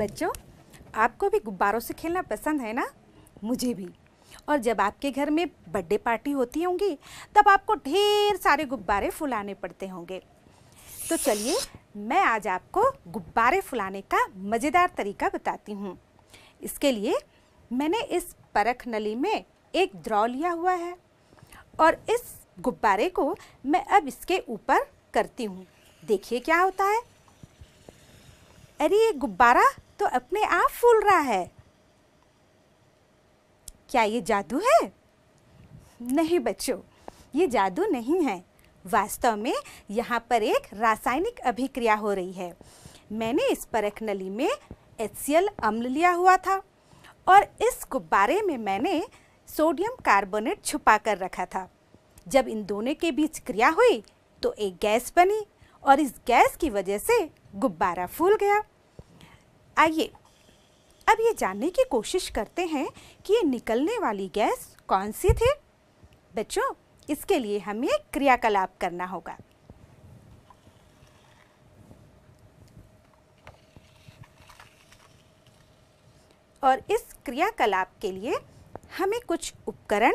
बच्चों आपको भी गुब्बारों से खेलना पसंद है ना मुझे भी और जब आपके घर में बर्थडे पार्टी होती होंगी तब आपको ढेर सारे गुब्बारे फुलाने पड़ते होंगे तो चलिए मैं आज आपको गुब्बारे फुलाने का मज़ेदार तरीका बताती हूँ इसके लिए मैंने इस परख नली में एक द्रव लिया हुआ है और इस गुब्बारे को मैं अब इसके ऊपर करती हूँ देखिए क्या होता है अरे ये गुब्बारा तो अपने आप फूल रहा है क्या ये जादू है नहीं बच्चों ये जादू नहीं है वास्तव में यहाँ पर एक रासायनिक अभिक्रिया हो रही है मैंने इस परख नली में एच अम्ल लिया हुआ था और इस गुब्बारे में मैंने सोडियम कार्बोनेट छुपा कर रखा था जब इन दोनों के बीच क्रिया हुई तो एक गैस बनी और इस गैस की वजह से गुब्बारा फूल गया आइए अब ये जानने की कोशिश करते हैं कि ये निकलने वाली गैस कौन सी थी बच्चों इसके लिए हमें क्रियाकलाप करना होगा और इस क्रियाकलाप के लिए हमें कुछ उपकरण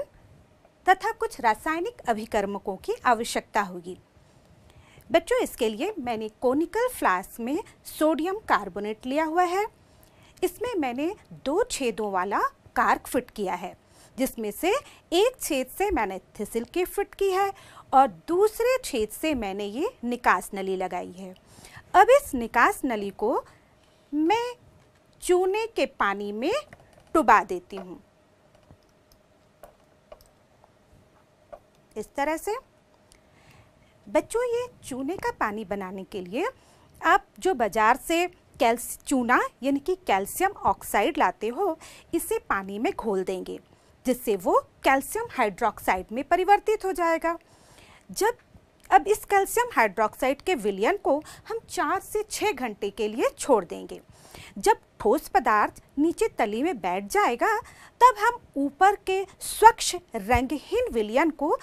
तथा कुछ रासायनिक अभिकर्मकों की आवश्यकता होगी बच्चों इसके लिए मैंने कोनिकल फ्लास्क में सोडियम कार्बोनेट लिया हुआ है इसमें मैंने दो छेदों वाला कार्क फिट किया है जिसमें से एक छेद से मैंने थिसिल की फिट की है और दूसरे छेद से मैंने ये निकास नली लगाई है अब इस निकास नली को मैं चूने के पानी में डुबा देती हूँ इस तरह से बच्चों ये चूने का पानी बनाने के लिए आप जो बाज़ार से कैल्स चूना यानी कि कैल्शियम ऑक्साइड लाते हो इसे पानी में घोल देंगे जिससे वो कैल्शियम हाइड्रोक्साइड में परिवर्तित हो जाएगा जब अब इस कैल्शियम हाइड्रोक्साइड के विलियन को हम चार से छः घंटे के लिए छोड़ देंगे जब ठोस पदार्थ नीचे तली में बैठ जाएगा तब हम ऊपर के स्वच्छ रंगहीन विलियन को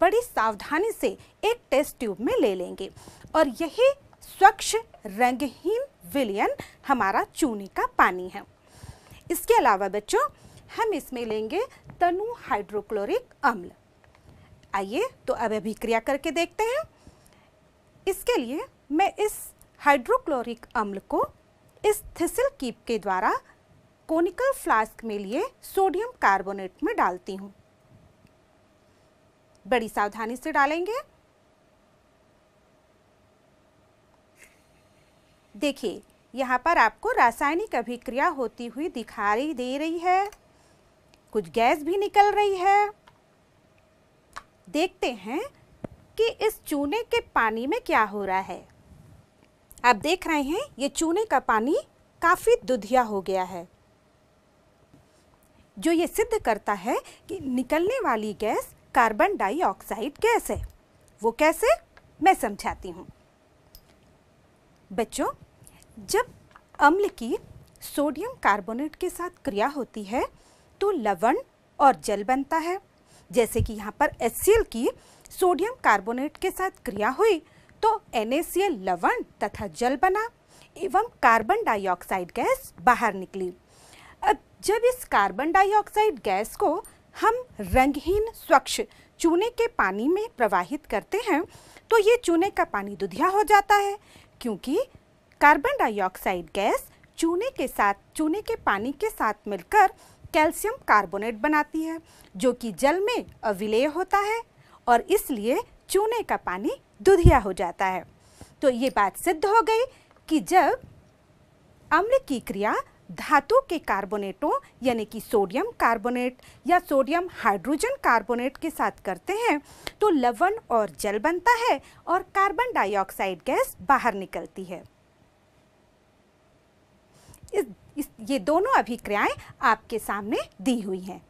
बड़ी सावधानी से एक टेस्ट ट्यूब में ले लेंगे और यही स्वच्छ रंगहीन विलियन हमारा चूने का पानी है इसके अलावा बच्चों हम इसमें लेंगे तनु हाइड्रोक्लोरिक अम्ल आइए तो अब अभिक्रिया करके देखते हैं इसके लिए मैं इस हाइड्रोक्लोरिक अम्ल को इस थिसल कीप के द्वारा कोनिकल फ्लास्क में लिए सोडियम कार्बोनेट में डालती हूँ बड़ी सावधानी से डालेंगे देखिए यहाँ पर आपको रासायनिक अभिक्रिया होती हुई दिखाई दे रही है कुछ गैस भी निकल रही है देखते हैं कि इस चूने के पानी में क्या हो रहा है आप देख रहे हैं ये चूने का पानी काफ़ी दुधिया हो गया है जो ये सिद्ध करता है कि निकलने वाली गैस कार्बन डाइऑक्साइड गैस है वो कैसे मैं समझाती हूँ बच्चों जब अम्ल की सोडियम कार्बोनेट के साथ क्रिया होती है तो लवण और जल बनता है जैसे कि यहाँ पर एस की सोडियम कार्बोनेट के साथ क्रिया हुई तो एन लवण तथा जल बना एवं कार्बन डाइऑक्साइड गैस बाहर निकली अब जब इस कार्बन डाइऑक्साइड गैस को हम रंगहीन स्वच्छ चूने के पानी में प्रवाहित करते हैं तो ये चूने का पानी दुधिया हो जाता है क्योंकि कार्बन डाइऑक्साइड गैस चूने के साथ चूने के पानी के साथ मिलकर कैल्शियम कार्बोनेट बनाती है जो कि जल में अविलेय होता है और इसलिए चूने का पानी दुधिया हो जाता है तो ये बात सिद्ध हो गई कि जब अम्ल की क्रिया धातु के कार्बोनेटों यानी कि सोडियम कार्बोनेट या सोडियम हाइड्रोजन कार्बोनेट के साथ करते हैं तो लवण और जल बनता है और कार्बन डाइऑक्साइड गैस बाहर निकलती है इस, इस ये दोनों अभिक्रियाएं आपके सामने दी हुई हैं